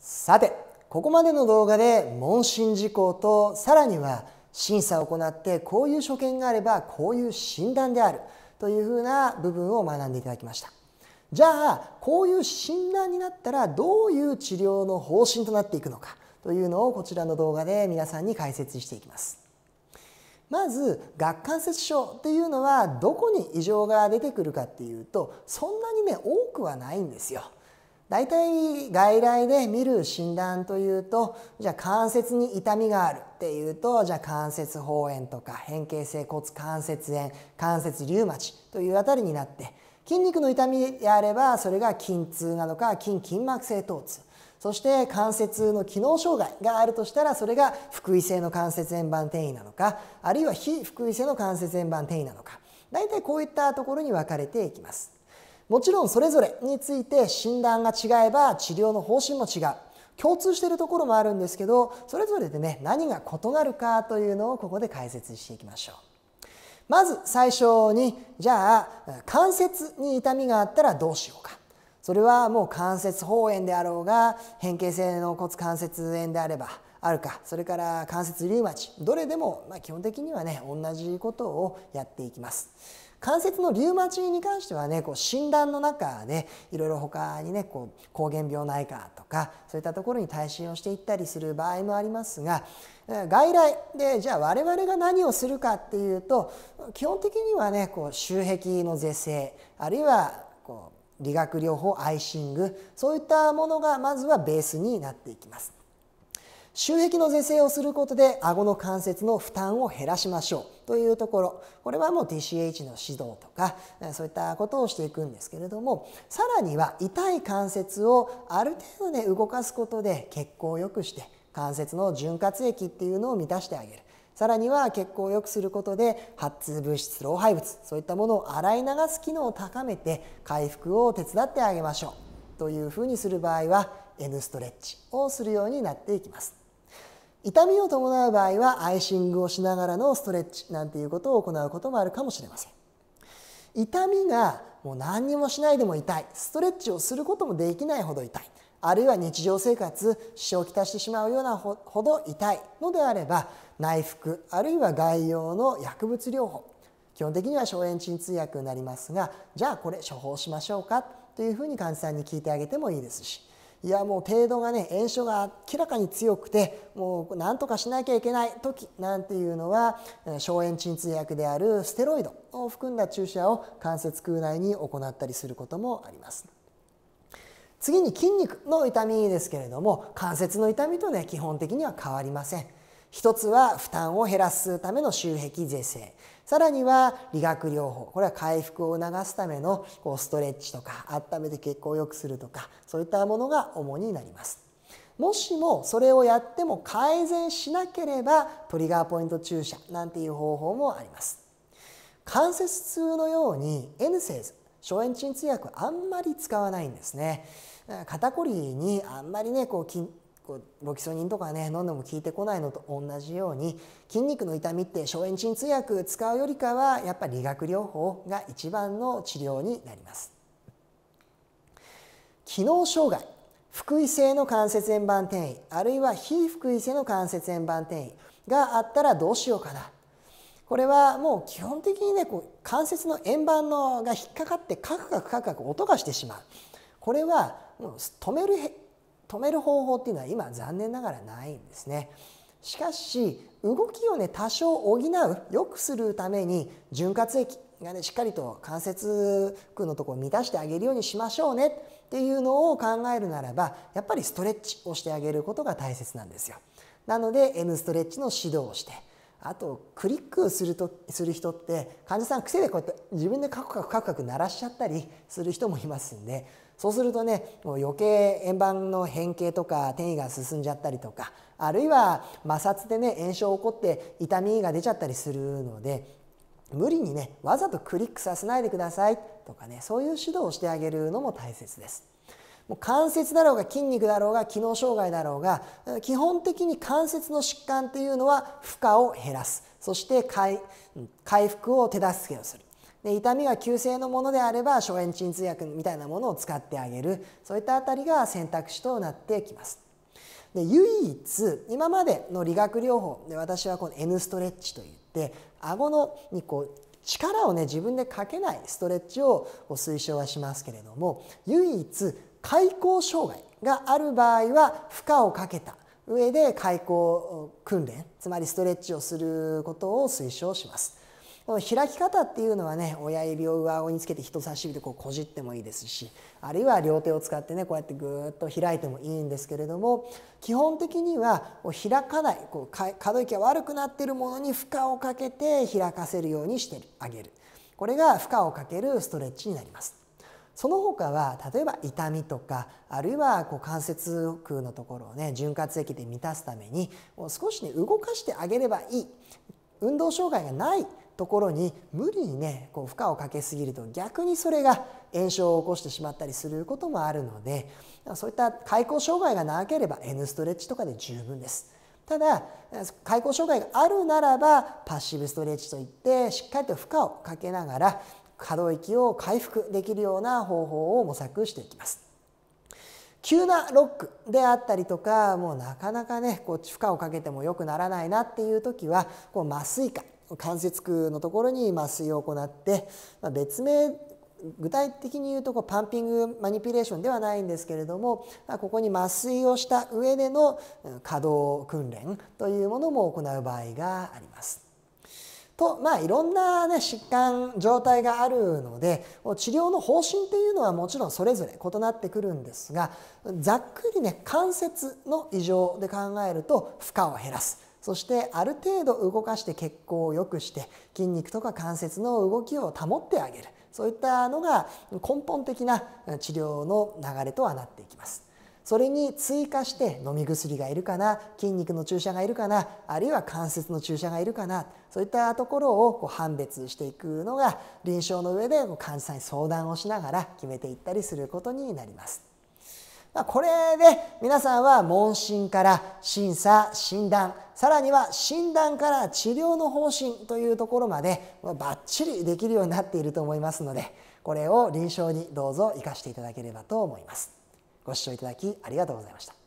さてここまでの動画で問診事項とさらには審査を行ってこういう所見があればこういう診断であるというふうな部分を学んでいただきましたじゃあこういう診断になったらどういう治療の方針となっていくのかというのをこちらの動画で皆さんに解説していきますまず顎関節症というのはどこに異常が出てくるかっていうとそんなにね多くはないんですよ大体外来で見る診断というとじゃあ関節に痛みがあるっていうとじゃあ関節包炎とか変形性骨関節炎関節リウマチというあたりになって筋肉の痛みであればそれが筋痛なのか筋筋膜性疼痛そして関節の機能障害があるとしたらそれが腹位性の関節円盤転移なのかあるいは非腹位性の関節円盤転移なのか大体こういったところに分かれていきます。もちろんそれぞれについて診断が違えば治療の方針も違う共通しているところもあるんですけどそれぞれでね何が異なるかというのをここで解説していきましょうまず最初にじゃあ関節に痛みがあったらどうしようかそれはもう関節包炎であろうが変形性の骨関節炎であればあるかそれから関節リウマチどれでもま基本的にはね同じことをやっていきます関節のリウマチに関してはねこう診断の中でいろいろ他にねこう膠原病内科とかそういったところに耐震をしていったりする場合もありますが外来でじゃあ我々が何をするかっていうと基本的にはねこう周壁の是正あるいはこう理学療法アイシングそういったものがまずはベースになっていきます。周壁の是正をすることで顎の関節の負担を減らしましょう。というところこれはもう TCH の指導とかそういったことをしていくんですけれどもさらには痛い関節をある程度ね動かすことで血行を良くして関節の潤滑液っていうのを満たしてあげるさらには血行を良くすることで発痛物質老廃物そういったものを洗い流す機能を高めて回復を手伝ってあげましょうというふうにする場合は N ストレッチをするようになっていきます。痛みを伴う場合はアイシングをしながらのストレッチなんていうことを行うこともあるかもしれません痛みがもう何にもしないでも痛いストレッチをすることもできないほど痛いあるいは日常生活支障をきたしてしまうようなほど痛いのであれば内服あるいは外用の薬物療法基本的には消炎鎮痛薬になりますがじゃあこれ処方しましょうかというふうに患者さんに聞いてあげてもいいですしいやもう程度がね炎症が明らかに強くてもう何とかしなきゃいけない時なんていうのは消炎鎮痛薬であるステロイドを含んだ注射を関節腔内に行ったりすることもあります。次に筋肉の痛みですけれども関節の痛みとね基本的には変わりません。一つは負担を減らすための周壁是正さらには理学療法これは回復を促すためのこうストレッチとか温めて血行を良くするとかそういったものが主になります。もしもそれをやっても改善しなければトリガーポイント注射なんていう方法もあります。関節痛のように N セーズ消炎鎮痛薬あんまり使わないんですね。肩こりにあんまりねこうこうロキソニンとかね飲んでも効いてこないのと同じように筋肉の痛みって消炎鎮痛薬使うよりかはやっぱり理学療法が一番の治療になります。機能障害腹位性の関節円盤転移あるいは非腹位性の関節円盤転移があったらどうしようかなこれはもう基本的にねこう関節の円盤のが引っかかってカクカクカクカク音がしてしまうこれは止める止める方法っていうのは今残念ながらないんですね。しかし動きをね多少補う良くするために潤滑液がねしっかりと関節区のところを満たしてあげるようにしましょうねっていうのを考えるならばやっぱりストレッチをしてあげることが大切なんですよ。なので N ストレッチの指導をしてあとクリックするとする人って患者さん癖でこうやって自分でカクカクカクカク鳴らしちゃったりする人もいますんでそうするとねもう余計円盤の変形とか転移が進んじゃったりとかあるいは摩擦でね炎症起こって痛みが出ちゃったりするので無理にねわざとクリックさせないでくださいとかねそういう指導をしてあげるのも大切です。もう関節だろうが筋肉だろうが機能障害だろうが基本的に関節の疾患というのは負荷を減らすそして回復を手助けをするで痛みが急性のものであれば消炎鎮痛薬みたいなものを使ってあげるそういったあたりが選択肢となってきます。で唯一今までの理学療法で私はこの N ストレッチといって顎のにこう力をね自分でかけないストレッチを推奨はしますけれども唯一開口障害がある場合は負荷をかけた上で開口訓練つまりストレッチをすることを推奨します。この開き方っていうのはね親指を上顎につけて人差し指でこうこじってもいいですしあるいは両手を使ってねこうやってぐーっと開いてもいいんですけれども基本的にはこう開かないこう可動域が悪くなっているものに負荷をかけて開かせるようにしてあげるこれが負荷をかけるストレッチになります。その他は例えば痛みとかあるいはこう関節空のところをね潤滑液で満たすためにもう少しね動かしてあげればいい運動障害がないところに無理にねこう負荷をかけすぎると逆にそれが炎症を起こしてしまったりすることもあるのでそういった開口障害がなければ N ストレッチとかで十分です。ただ開口障害があるならばパッシブストレッチといってしっかりと負荷をかけながら可動域を回復できるような方法を模索していきます。急なロックであったりとかもうなかなかねこう負荷をかけても良くならないなっていう時はこう麻酔科関節区のところに麻酔を行って、まあ、別名具体的に言うとこうパンピングマニピュレーションではないんですけれどもここに麻酔をした上での稼働訓練というものも行う場合があります。とまあいろんな、ね、疾患状態があるので治療の方針というのはもちろんそれぞれ異なってくるんですがざっくりね関節の異常で考えると負荷を減らすそしてある程度動かして血行を良くして筋肉とか関節の動きを保ってあげるそういったのが根本的な治療の流れとはなっていきます。それに追加して飲み薬がいるかな筋肉の注射がいるかなあるいは関節の注射がいるかなそういったところをこう判別していくのが臨床の上で患者さんに相談をしながら決めていったりすることになります。まあ、これで皆さんは問診から審査診断さらには診断から治療の方針というところまでばっちりできるようになっていると思いますのでこれを臨床にどうぞ生かしていただければと思います。ご視聴いただきありがとうございました。